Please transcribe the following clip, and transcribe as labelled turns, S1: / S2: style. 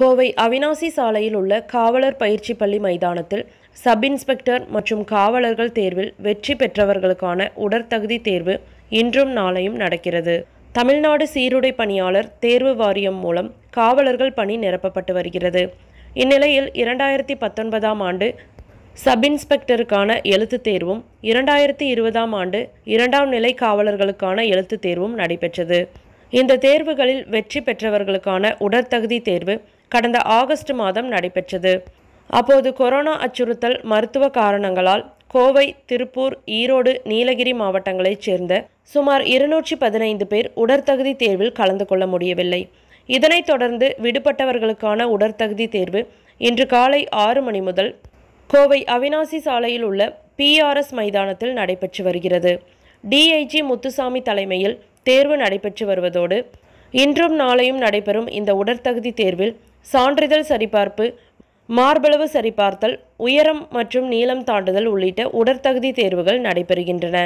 S1: கோவை அவினாசி சாலையில் உள்ள காவலர் பயிற்சி பள்ளி மைதானத்தில் சப் இன்ஸ்பெக்டர் மற்றும் காவலர்கள் தேர்வில் வெற்றி பெற்றவர்களுக்கான உடற்தகுதி தேர்வு இன்றும் நாளையும் நடக்கிறது தமிழ்நாடு சீருடை பணியாளர் தேர்வு வாரியம் மூலம் காவலர்கள் பணி நிரப்பப்பட்டு வருகிறது இந்நிலையில் இரண்டாயிரத்தி பத்தொன்பதாம் ஆண்டு சப் இன்ஸ்பெக்டருக்கான எழுத்துத் தேர்வும் இரண்டாயிரத்தி இருபதாம் ஆண்டு இரண்டாம் நிலை காவலர்களுக்கான எழுத்துத் தேர்வும் நடைபெற்றது இந்த தேர்வுகளில் வெற்றி பெற்றவர்களுக்கான உடற்தகுதி தேர்வு கடந்த ஆகஸ்ட் மாதம் நடைபெற்றது அப்போது கொரோனா அச்சுறுத்தல் மருத்துவ காரணங்களால் கோவை திருப்பூர் ஈரோடு நீலகிரி மாவட்டங்களைச் சேர்ந்த சுமார் இருநூற்றி பதினைந்து பேர் உடற்தகுதி தேர்வில் கலந்து கொள்ள முடியவில்லை இதனைத் தொடர்ந்து விடுபட்டவர்களுக்கான உடற்தகுதி தேர்வு இன்று காலை ஆறு மணி முதல் கோவை அவினாசி சாலையில் உள்ள பிஆர்எஸ் மைதானத்தில் நடைபெற்று வருகிறது டிஐஜி முத்துசாமி தலைமையில் தேர்வு நடைபெற்று வருவதோடு இன்றும் நாளையும் நடைபெறும் இந்த உடற்தகுதி தேர்வில் சான்றிதழ் சரிபார்ப்பு மார்பளவு சரிபார்த்தல் உயரம் மற்றும் நீளம் தாண்டுதல் உள்ளிட்ட உடற்தகுதி தேர்வுகள் நடைபெறுகின்றன